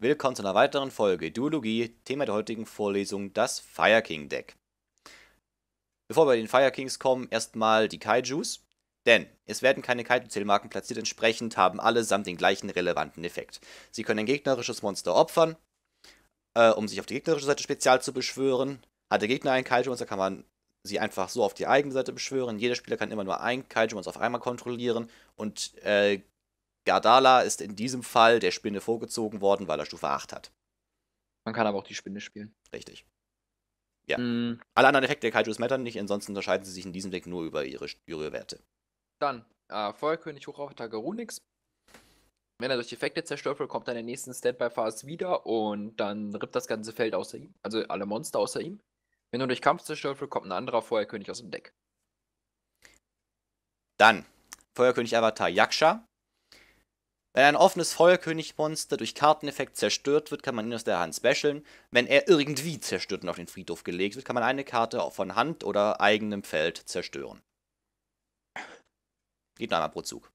Willkommen zu einer weiteren Folge Duologie, Thema der heutigen Vorlesung das Fire King Deck. Bevor wir bei den Fire Kings kommen, erstmal die Kaijus, denn es werden keine Kaiju-Zählmarken platziert, entsprechend haben allesamt den gleichen relevanten Effekt. Sie können ein gegnerisches Monster opfern, äh, um sich auf die gegnerische Seite spezial zu beschwören. Hat der Gegner ein Kaiju-Monster, kann man sie einfach so auf die eigene Seite beschwören. Jeder Spieler kann immer nur ein Kaiju-Monster auf einmal kontrollieren und äh, Gardala ist in diesem Fall der Spinne vorgezogen worden, weil er Stufe 8 hat. Man kann aber auch die Spinne spielen. Richtig. Ja. Mm. Alle anderen Effekte der Kaijus mattern nicht, ansonsten unterscheiden sie sich in diesem Deck nur über ihre, ihre Werte. Dann, äh, Feuerkönig Hochroboter Runix. Wenn er durch Effekte zerstört wird, kommt er in der nächsten Standby-Phase wieder und dann rippt das ganze Feld außer ihm, also alle Monster außer ihm. Wenn er durch Kampf zerstört wird, kommt ein anderer Feuerkönig aus dem Deck. Dann, Feuerkönig Avatar Yaksha. Wenn ein offenes Feuerkönigmonster durch Karteneffekt zerstört wird, kann man ihn aus der Hand specialen. Wenn er irgendwie zerstört und auf den Friedhof gelegt wird, kann man eine Karte von Hand oder eigenem Feld zerstören. Geht nur einmal pro Zug.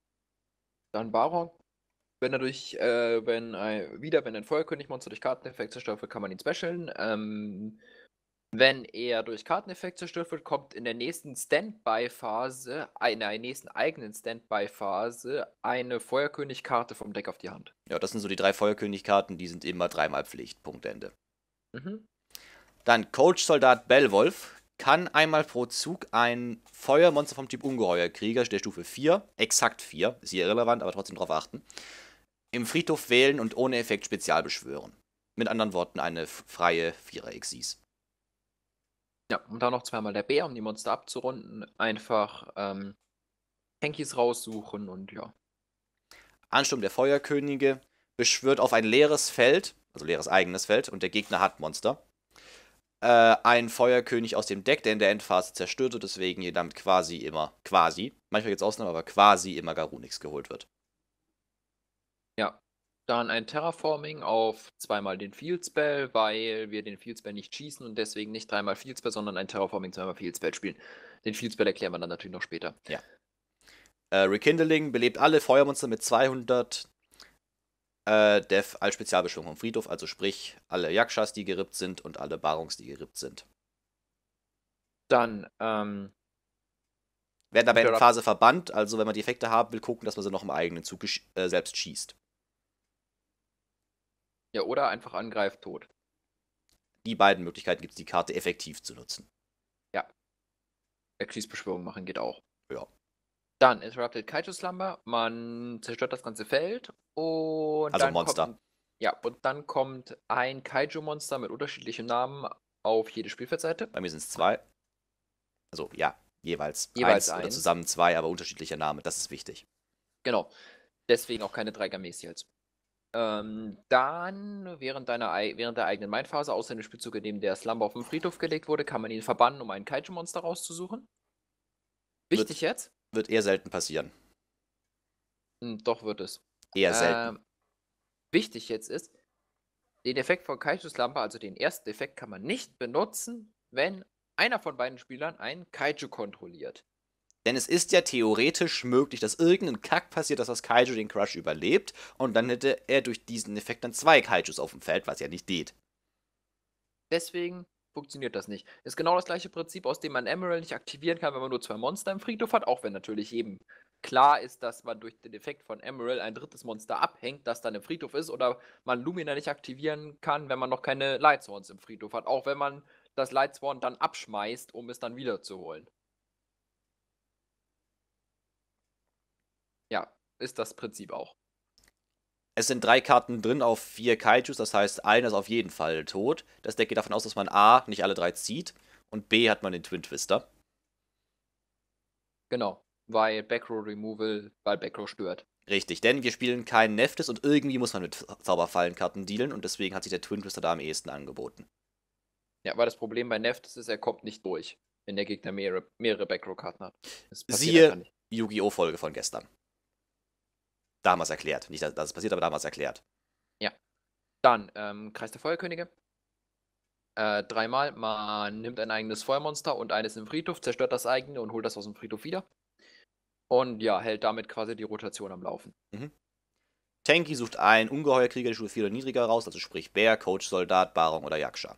Dann Baron. Wenn er durch, äh, wenn ein, wieder, wenn ein Feuerkönigmonster durch Karteneffekt zerstört wird, kann man ihn specialen. Ähm, wenn er durch Karteneffekt zerstört wird, kommt in der nächsten Standby-Phase, in der nächsten eigenen Standby-Phase, eine Feuerkönig-Karte vom Deck auf die Hand. Ja, das sind so die drei Feuerkönig-Karten, die sind immer dreimal Pflicht. Punktende. Mhm. Dann Coach Soldat Bellwolf kann einmal pro Zug ein Feuermonster vom Typ Ungeheuer Krieger der Stufe 4, exakt 4, ist hier irrelevant, aber trotzdem darauf achten, im Friedhof wählen und ohne Effekt spezial beschwören. Mit anderen Worten eine freie 4er-Exis. Ja, und dann noch zweimal der Bär, um die Monster abzurunden. Einfach ähm, Tankies raussuchen und ja. Ansturm der Feuerkönige beschwört auf ein leeres Feld, also leeres eigenes Feld, und der Gegner hat Monster. Äh, ein Feuerkönig aus dem Deck, der in der Endphase zerstört und deswegen hier damit quasi immer, quasi, manchmal gibt es Ausnahmen, aber quasi immer Garunix geholt wird. Dann ein Terraforming auf zweimal den Field Spell, weil wir den Field Spell nicht schießen und deswegen nicht dreimal Field Spell, sondern ein Terraforming zweimal Field Spell spielen. Den Field Spell erklären wir dann natürlich noch später. Ja. Äh, Rekindling belebt alle Feuermonster mit 200 äh, Def als Spezialbeschwung vom Friedhof, also sprich alle Yakshas, die gerippt sind und alle Barungs, die gerippt sind. Dann, ähm, Werden dabei in Phase verbannt, also wenn man die Effekte haben will, gucken, dass man sie noch im eigenen Zug äh, selbst schießt. Ja, oder einfach angreift tot. Die beiden Möglichkeiten gibt es, die Karte effektiv zu nutzen. Ja. Kriegsbeschwörung machen geht auch. Ja. Dann Interrupted Kaiju Slumber, man zerstört das ganze Feld und. Also Monster. Kommt, ja, und dann kommt ein Kaiju-Monster mit unterschiedlichen Namen auf jede Spielfeldseite. Bei mir sind es zwei. Also ja, jeweils, jeweils eins, eins. Oder zusammen zwei, aber unterschiedlicher Name, das ist wichtig. Genau. Deswegen auch keine drei Gamesials. Ähm, dann, während, deiner, während der eigenen Mindphase, außer in dem Spielzug, in dem der Slumber auf den Friedhof gelegt wurde, kann man ihn verbannen, um ein Kaiju-Monster rauszusuchen. Wichtig wird, jetzt? Wird eher selten passieren. Hm, doch wird es. Eher ähm, selten. Ähm, wichtig jetzt ist, den Effekt von Kaiju-Slumber, also den ersten Effekt, kann man nicht benutzen, wenn einer von beiden Spielern einen Kaiju kontrolliert. Denn es ist ja theoretisch möglich, dass irgendein Kack passiert, dass das Kaiju den Crush überlebt und dann hätte er durch diesen Effekt dann zwei Kaijus auf dem Feld, was ja nicht geht. Deswegen funktioniert das nicht. Ist genau das gleiche Prinzip, aus dem man Emerald nicht aktivieren kann, wenn man nur zwei Monster im Friedhof hat, auch wenn natürlich eben klar ist, dass man durch den Effekt von Emerald ein drittes Monster abhängt, das dann im Friedhof ist, oder man Lumina nicht aktivieren kann, wenn man noch keine Lightsworns im Friedhof hat, auch wenn man das Lightsworn dann abschmeißt, um es dann wiederzuholen. ist das Prinzip auch. Es sind drei Karten drin auf vier Kaijus, das heißt, einer ist auf jeden Fall tot. Das Deck geht davon aus, dass man A nicht alle drei zieht und B hat man den Twin Twister. Genau, weil Backrow Removal, weil Backrow stört. Richtig, denn wir spielen keinen Neftis und irgendwie muss man mit Zauberfallenkarten dealen und deswegen hat sich der Twin Twister da am ehesten angeboten. Ja, weil das Problem bei Neftis ist, er kommt nicht durch, wenn der Gegner mehrere, mehrere Backrow-Karten hat. Siehe Yu-Gi-Oh! Folge von gestern. Damals erklärt. Nicht, dass es passiert, aber damals erklärt. Ja. Dann, ähm, Kreis der Feuerkönige. Äh, dreimal. Man nimmt ein eigenes Feuermonster und eines im Friedhof, zerstört das eigene und holt das aus dem Friedhof wieder. Und ja, hält damit quasi die Rotation am Laufen. Mhm. Tanky sucht einen Ungeheuerkrieger die Stufe 4 oder niedriger raus, also sprich Bär, Coach, Soldat, Barong oder Yaksha.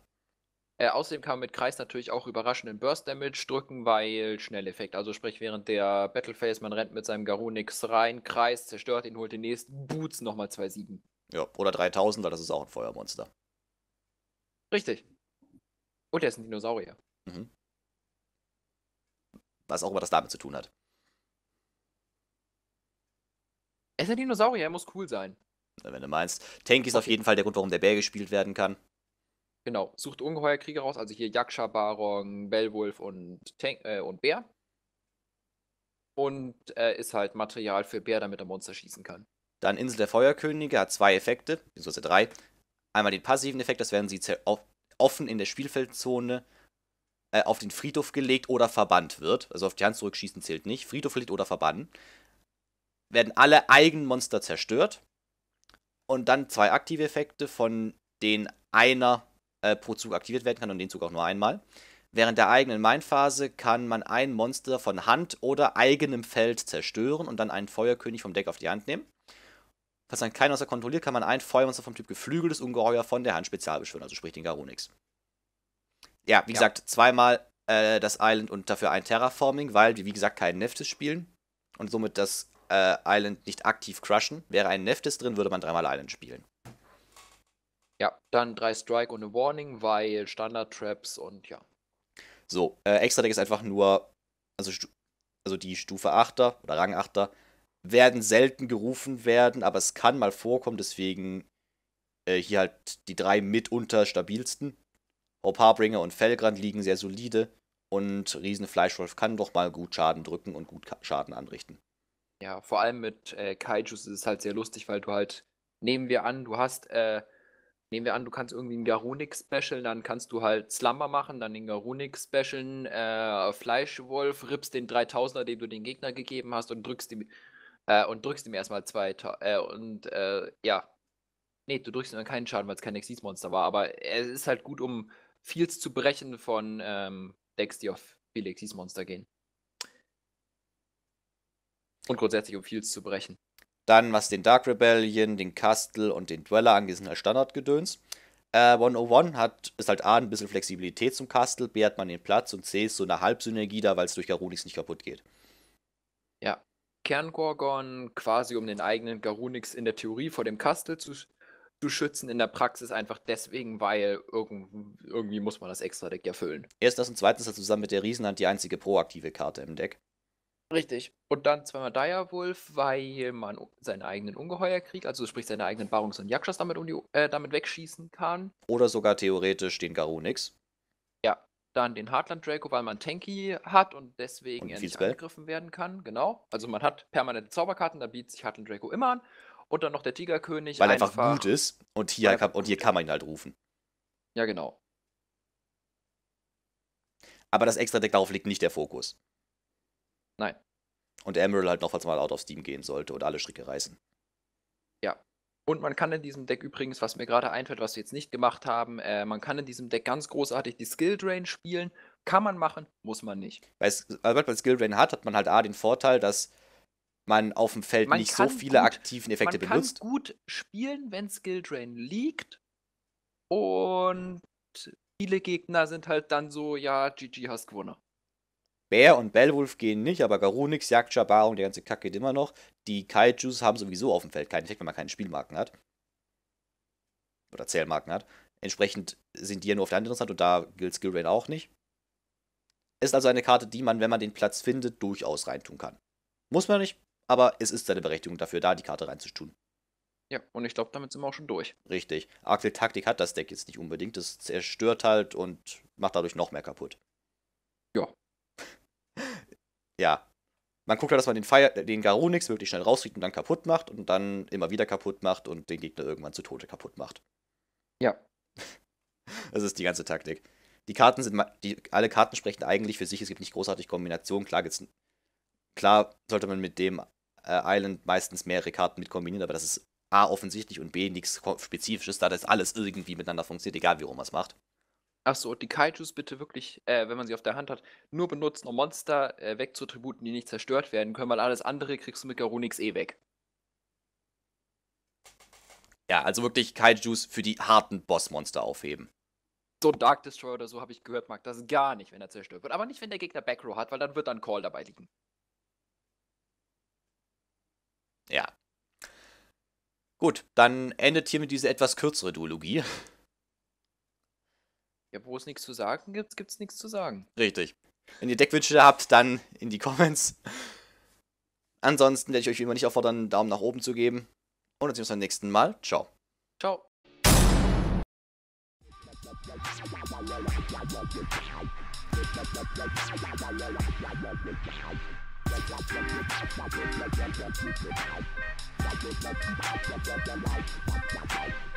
Äh, außerdem kann man mit Kreis natürlich auch überraschenden Burst Damage drücken, weil Schnelleffekt. Also sprich, während der Battle Phase, man rennt mit seinem Garonix rein, Kreis zerstört ihn, holt den nächsten, Boots nochmal 2-7. Ja, oder 3000 weil das ist auch ein Feuermonster. Richtig. Und er ist ein Dinosaurier. Mhm. Was auch immer das damit zu tun hat. Er ist ein Dinosaurier, er muss cool sein. Wenn du meinst. Tank ist okay. auf jeden Fall der Grund, warum der Bär gespielt werden kann. Genau, sucht Ungeheuerkrieger raus, also hier Yaksha, Baron, Bellwulf und, Tank, äh, und Bär. Und äh, ist halt Material für Bär, damit er Monster schießen kann. Dann Insel der Feuerkönige hat zwei Effekte, beziehungsweise drei. Einmal den passiven Effekt, das werden sie offen in der Spielfeldzone äh, auf den Friedhof gelegt oder verbannt wird. Also auf die Hand zurückschießen zählt nicht. Friedhof gelegt oder verbannen. Werden alle eigenen Monster zerstört. Und dann zwei aktive Effekte, von denen einer äh, pro Zug aktiviert werden kann und den Zug auch nur einmal. Während der eigenen Mindphase kann man ein Monster von Hand oder eigenem Feld zerstören und dann einen Feuerkönig vom Deck auf die Hand nehmen. Falls dann keinen außer kontrolliert, kann man ein Feuermonster vom Typ geflügeltes Ungeheuer von der Hand spezial beschwören, also sprich den Garonix. Ja, wie ja. gesagt, zweimal äh, das Island und dafür ein Terraforming, weil wir, wie gesagt, keinen Neftis spielen und somit das äh, Island nicht aktiv crushen. Wäre ein Neftis drin, würde man dreimal Island spielen. Ja, dann drei Strike und eine Warning, weil Standard-Traps und ja. So, äh, Extra-Deck ist einfach nur, also, also die Stufe 8er oder Rang 8er werden selten gerufen werden, aber es kann mal vorkommen, deswegen äh, hier halt die drei mitunter stabilsten. Hope Harbringer und Felgrand liegen sehr solide und Riesenfleischwolf kann doch mal gut Schaden drücken und gut Schaden anrichten. Ja, vor allem mit äh, Kaijus ist es halt sehr lustig, weil du halt, nehmen wir an, du hast äh, Nehmen wir an, du kannst irgendwie ein Garunix special, dann kannst du halt Slammer machen, dann den Garunix Special, äh, Fleischwolf, rippst den 3000er, den du den Gegner gegeben hast und drückst ihm, äh, und drückst ihm erstmal zwei, äh, und, äh, ja. Nee, du drückst ihm dann keinen Schaden, weil es kein Exis-Monster war, aber es ist halt gut, um Fields zu brechen von, ähm, Decks, die auf viele Exis-Monster gehen. Und grundsätzlich, um Fields zu brechen. Dann was den Dark Rebellion, den Castle und den Dweller angeht, sind halt Standardgedöns. Äh, 101 hat, ist halt A, ein bisschen Flexibilität zum Castle, B hat man den Platz und C ist so eine Halbsynergie da, weil es durch Garunix nicht kaputt geht. Ja. Kerngorgon quasi um den eigenen Garunix in der Theorie vor dem Castle zu, zu schützen, in der Praxis einfach deswegen, weil irgend, irgendwie muss man das Extra-Deck ja füllen. Erstens und zweitens hat zusammen mit der Riesenhand die einzige proaktive Karte im Deck. Richtig. Und dann zweimal Direwolf, weil man seinen eigenen Ungeheuer kriegt, also sprich seine eigenen Barungs- und Yakshas damit, um die, äh, damit wegschießen kann. Oder sogar theoretisch den Garunix. Ja, dann den Heartland Draco, weil man Tanky hat und deswegen und er nicht angegriffen werden kann. Genau. Also man hat permanente Zauberkarten, da bietet sich Heartland Draco immer an. Und dann noch der Tigerkönig. Weil einfach, einfach gut ist und hier, kann, und hier kann man ihn halt rufen. Ja, genau. Aber das Extra-Deck darauf liegt nicht der Fokus. Nein. Und Emerald halt nochmals mal out of Steam gehen sollte und alle Stricke reißen. Ja. Und man kann in diesem Deck übrigens, was mir gerade einfällt, was wir jetzt nicht gemacht haben, äh, man kann in diesem Deck ganz großartig die Skill Drain spielen. Kann man machen, muss man nicht. Weil sobald man Skill Drain hat, hat man halt A den Vorteil, dass man auf dem Feld man nicht so viele gut, aktiven Effekte man benutzt. Man kann gut spielen, wenn Skill Drain liegt. Und viele Gegner sind halt dann so, ja, GG hast gewonnen. Bär und Bellwolf gehen nicht, aber Garunix, Jagd, Jabbar und der ganze Kack geht immer noch. Die Kaijus haben sowieso auf dem Feld keinen Effekt, wenn man keine Spielmarken hat. Oder Zählmarken hat. Entsprechend sind die ja nur auf der Hand interessant und da gilt Skill Rain auch nicht. Ist also eine Karte, die man, wenn man den Platz findet, durchaus reintun kann. Muss man nicht, aber es ist seine Berechtigung dafür da, die Karte reinzutun. Ja, und ich glaube, damit sind wir auch schon durch. Richtig. Arktil Taktik hat das Deck jetzt nicht unbedingt. Das zerstört halt und macht dadurch noch mehr kaputt. Ja, ja, man guckt halt, dass man den, Fire, den Garonix wirklich schnell rauskriegt und dann kaputt macht und dann immer wieder kaputt macht und den Gegner irgendwann zu Tode kaputt macht. Ja. Das ist die ganze Taktik. Die Karten sind, die, alle Karten sprechen eigentlich für sich, es gibt nicht großartig Kombinationen. Klar, gibt's, klar sollte man mit dem äh, Island meistens mehrere Karten mit kombinieren, aber das ist A offensichtlich und B nichts Spezifisches, da das alles irgendwie miteinander funktioniert, egal wie rum man es macht. Achso, so, die Kaijus bitte wirklich, äh, wenn man sie auf der Hand hat, nur benutzen, um Monster äh, wegzutributen, die nicht zerstört werden können, weil alles andere kriegst du mit Garonix eh weg. Ja, also wirklich Kaijus für die harten Bossmonster aufheben. So ein Dark Destroyer oder so habe ich gehört, mag das gar nicht, wenn er zerstört wird. Aber nicht, wenn der Gegner Backrow hat, weil dann wird dann Call dabei liegen. Ja. Gut, dann endet hiermit diese etwas kürzere Duologie. Ja, wo es nichts zu sagen gibt, gibt es nichts zu sagen. Richtig. Wenn ihr Deckwünsche habt, dann in die Comments. Ansonsten werde ich euch wie immer nicht auffordern, einen Daumen nach oben zu geben. Und dann sehen wir uns beim nächsten Mal. Ciao. Ciao.